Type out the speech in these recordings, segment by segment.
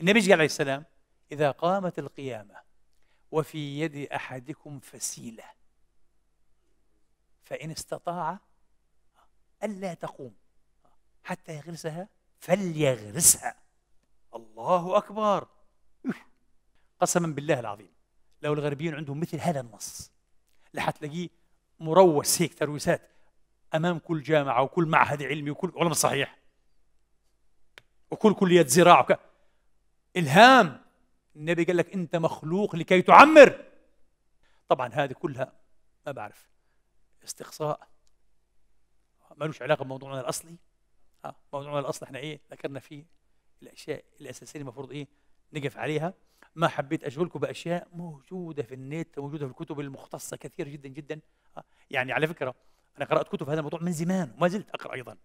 النبي عليه السلام إذا قامت القيامة وفي يد أحدكم فسيلة فإن استطاع ألا تقوم حتى يغرسها فليغرسها الله أكبر قسما بالله العظيم لو الغربيين عندهم مثل هذا النص لحتلاقيه مروس هيك ترويسات امام كل جامعه وكل معهد علمي وكل علم صحيح وكل كليه زراعه وك... الهام النبي قال لك انت مخلوق لكي تعمر طبعا هذه كلها ما بعرف استقصاء لوش علاقه بموضوعنا الاصلي اه موضوعنا الاصلي احنا ايه ذكرنا فيه الاشياء الاساسيه المفروض ايه نقف عليها ما حبيت اشغلكم باشياء موجوده في النت موجوده في الكتب المختصه كثير جدا جدا آه، يعني على فكره انا قرات كتب في هذا الموضوع من زمان وما زلت اقرا ايضا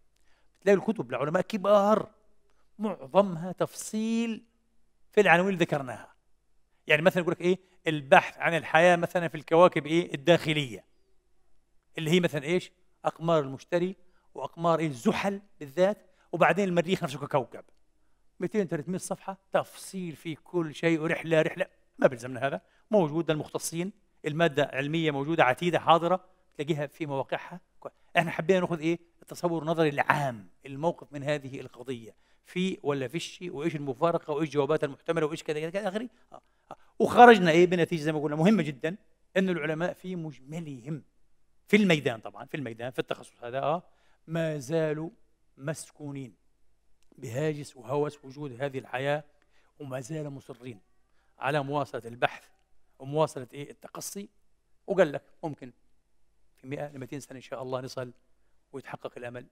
بتلاقي الكتب لعلماء كبار معظمها تفصيل في العناوين اللي ذكرناها يعني مثلا يقول لك ايه البحث عن الحياه مثلا في الكواكب ايه الداخليه اللي هي مثلا ايش اقمار المشتري واقمار ايه الزحل بالذات وبعدين المريخ نفسه ككوكب 200 300 صفحه تفصيل في كل شيء ورحله رحله ما بيلزمنا هذا موجود المختصين الماده علميه موجوده عتيده حاضره تلاقيها في مواقعها احنا حبينا ناخذ ايه التصور النظري العام الموقف من هذه القضيه في ولا فيش وايش المفارقه وايش الجوابات المحتمله وايش كذا كذا اخره آه، آه. وخرجنا ايه بنتيجه زي ما قلنا مهمه جدا ان العلماء في مجملهم في الميدان طبعا في الميدان في التخصص هذا اه ما زالوا مسكونين بهاجس وهوس وجود هذه الحياه وما زالوا مصرين على مواصله البحث ومواصله ايه التقصي وقال لك ممكن في 100 ل 200 سنه ان شاء الله نصل ويتحقق الامل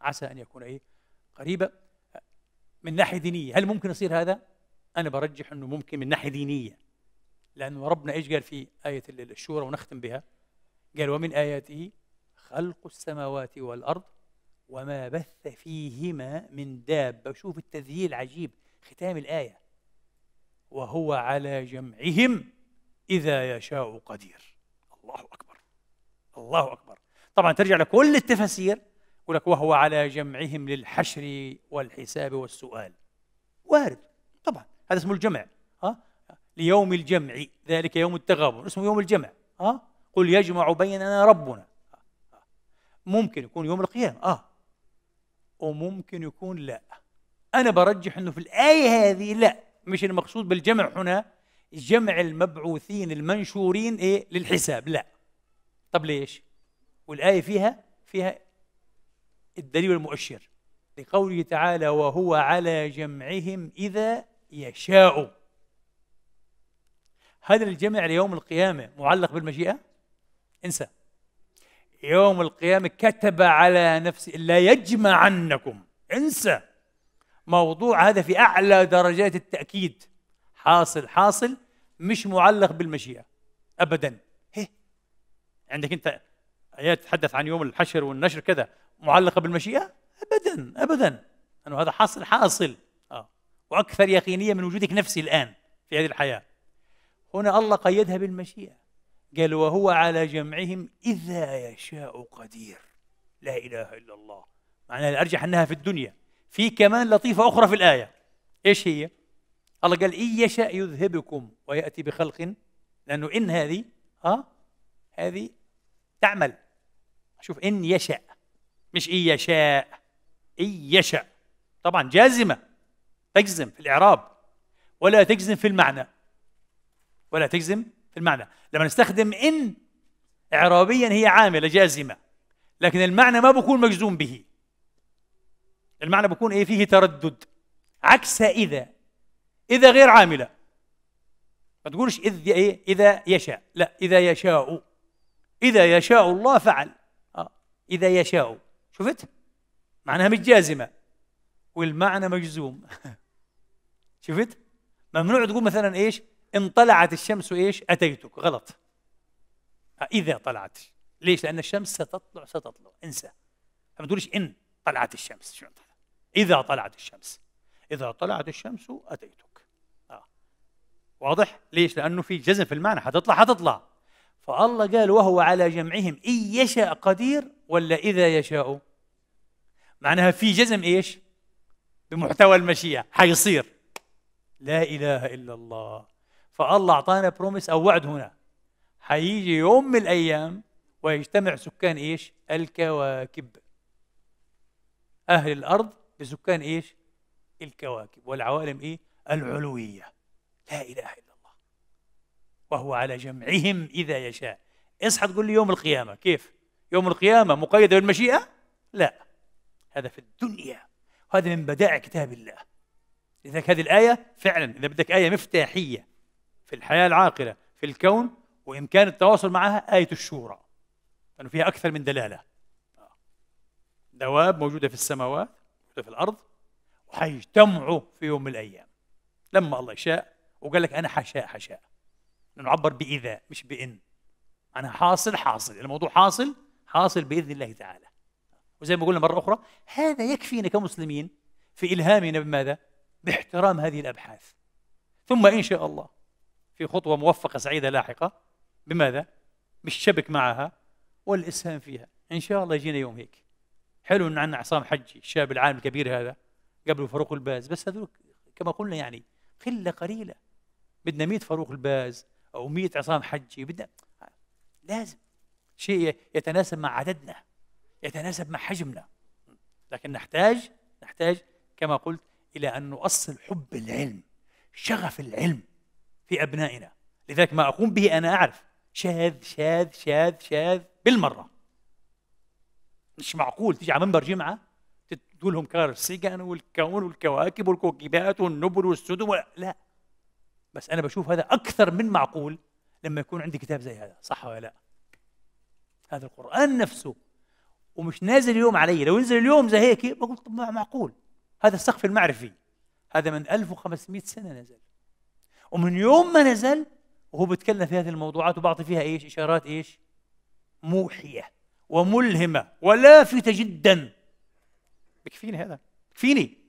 عسى ان يكون ايه قريبا من ناحيه دينيه هل ممكن يصير هذا انا برجح انه ممكن من ناحيه دينيه لانه ربنا ايش قال في ايه الشورى ونختم بها قال ومن اياته خلق السماوات والارض وما بث فيهما من دابه شوف التذييل عجيب ختام الايه وهو على جمعهم اذا يشاء قدير الله اكبر الله اكبر طبعا ترجع لكل التفاسير يقول لك وهو على جمعهم للحشر والحساب والسؤال وارد طبعا هذا اسمه الجمع ها ليوم الجمع ذلك يوم التغابن اسمه يوم الجمع ها قل يجمع بيننا ربنا ممكن يكون يوم القيامة اه وممكن يكون لا أنا برجح أنه في الآية هذه لا مش المقصود بالجمع هنا جمع المبعوثين المنشورين إيه للحساب لا طب ليش والآية فيها فيها الدليل المؤشر لقوله تعالى وهو على جمعهم إذا يشاء هذا الجمع ليوم القيامة معلق بالمشيئة انسى يوم القيامة كتب على نفسه لا يجمعنكم انسى موضوع هذا في أعلى درجات التأكيد حاصل حاصل مش معلق بالمشيئة أبدا هي عندك أنت تتحدث عن يوم الحشر والنشر كذا معلقه بالمشيئه ابدا ابدا انه هذا حاصل حاصل اه واكثر يقينيه من وجودك نفسي الان في هذه الحياه هنا الله قيدها بالمشيئه قال وهو على جمعهم اذا يشاء قدير لا اله الا الله معناها الارجح انها في الدنيا في كمان لطيفه اخرى في الايه ايش هي؟ الله قال ان يشاء يذهبكم وياتي بخلق لانه ان هذه اه هذه تعمل شوف إن يشاء مش إن يشاء إن يشاء طبعا جازمة تجزم في الإعراب ولا تجزم في المعنى ولا تجزم في المعنى لما نستخدم إن إعرابيا هي عاملة جازمة لكن المعنى ما بكون مجزوم به المعنى بكون إيه فيه تردد عكس إذا إذا غير عاملة ما تقولش إذ إيه إذا يشاء لا إذا يشاء إذا يشاء الله فعل إذا يشاء شفت؟ معناها مش جازمة والمعنى مجزوم شفت؟ ممنوع تقول مثلا إيش؟ إن طلعت الشمس إيش؟ أتيتك غلط إذا طلعت ليش؟ لأن الشمس ستطلع ستطلع انسى ما تقولش إن طلعت الشمس شو إذا طلعت الشمس إذا طلعت الشمس أتيتك آه. واضح؟ ليش؟ لأنه في جزم في المعنى حتطلع حتطلع فالله قال وهو على جمعهم إن يشاء قدير ولا إذا يشاء معناها في جزم إيش بمحتوى المشيئة حيصير لا إله إلا الله فالله أعطانا بروميس أو وعد هنا حيجي يوم من الأيام ويجتمع سكان إيش الكواكب أهل الأرض بسكان إيش الكواكب والعوالم إيه العلوية لا إله إلا الله وهو على جمعهم إذا يشاء اصحى تقول لي يوم القيامة كيف يوم القيامة مقيدة بالمشيئة؟ لا هذا في الدنيا وهذا من بدائع كتاب الله لذلك هذه الآية فعلا إذا بدك آية مفتاحية في الحياة العاقلة في الكون وإمكان التواصل معها آية الشورى لأنه فيها أكثر من دلالة دواب موجودة في السماوات موجودة في الأرض وحيجتمعوا في يوم من الأيام لما الله يشاء وقال لك أنا حشاء حشاء لأنه عبر بإذا مش بإن أنا حاصل حاصل الموضوع حاصل حاصل باذن الله تعالى وزي ما قلنا مره اخرى هذا يكفينا كمسلمين في الهامنا بماذا؟ باحترام هذه الابحاث ثم ان شاء الله في خطوه موفقه سعيده لاحقه بماذا؟ بالشبك معها والاسهام فيها ان شاء الله يجينا يوم هيك حلو ان عندنا عصام حجي الشاب العالم الكبير هذا قبل فاروق الباز بس هذول كما قلنا يعني قله قليله بدنا 100 فاروق الباز او 100 عصام حجي بدنا لازم شيء يتناسب مع عددنا يتناسب مع حجمنا لكن نحتاج نحتاج كما قلت إلى أن نؤصل حب العلم شغف العلم في أبنائنا لذلك ما أقوم به أنا أعرف شاذ شاذ شاذ شاذ بالمرة مش معقول تيجي على منبر جمعة تقول لهم كارل السجن والكون والكواكب والكوكبات والنبل والسدم لا بس أنا بشوف هذا أكثر من معقول لما يكون عندي كتاب زي هذا صح ولا لا هذا القرآن نفسه ومش نازل اليوم علي لو ينزل اليوم زي هيك بقول طب معقول هذا السقف المعرفي هذا من 1500 سنة نزل ومن يوم ما نزل وهو بيتكلم في هذه الموضوعات وبعطي فيها ايش اشارات ايش موحية وملهمة ولافتة جدا بكفيني هذا بكفيني